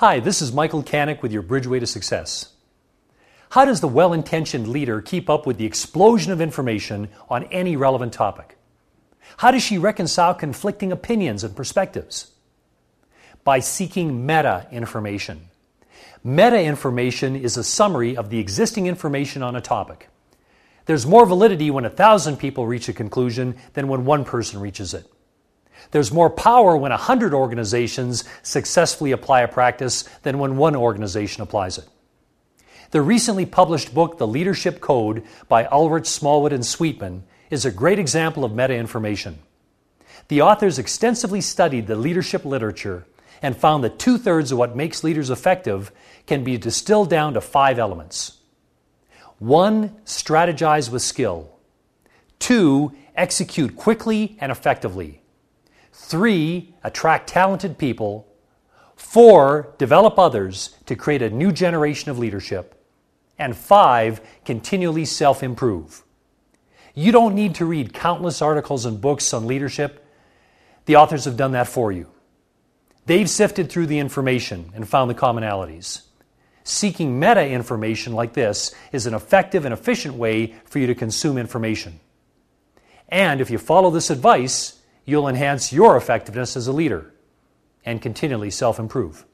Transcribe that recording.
Hi, this is Michael Kanick with your Bridgeway to Success. How does the well intentioned leader keep up with the explosion of information on any relevant topic? How does she reconcile conflicting opinions and perspectives? By seeking meta information. Meta information is a summary of the existing information on a topic. There's more validity when a thousand people reach a conclusion than when one person reaches it. There's more power when 100 organizations successfully apply a practice than when one organization applies it. The recently published book, The Leadership Code, by Ulrich Smallwood and Sweetman, is a great example of meta information. The authors extensively studied the leadership literature and found that two thirds of what makes leaders effective can be distilled down to five elements. One, strategize with skill. Two, execute quickly and effectively. Three, attract talented people. Four, develop others to create a new generation of leadership. And five, continually self improve. You don't need to read countless articles and books on leadership. The authors have done that for you. They've sifted through the information and found the commonalities. Seeking meta information like this is an effective and efficient way for you to consume information. And if you follow this advice, you'll enhance your effectiveness as a leader and continually self improve.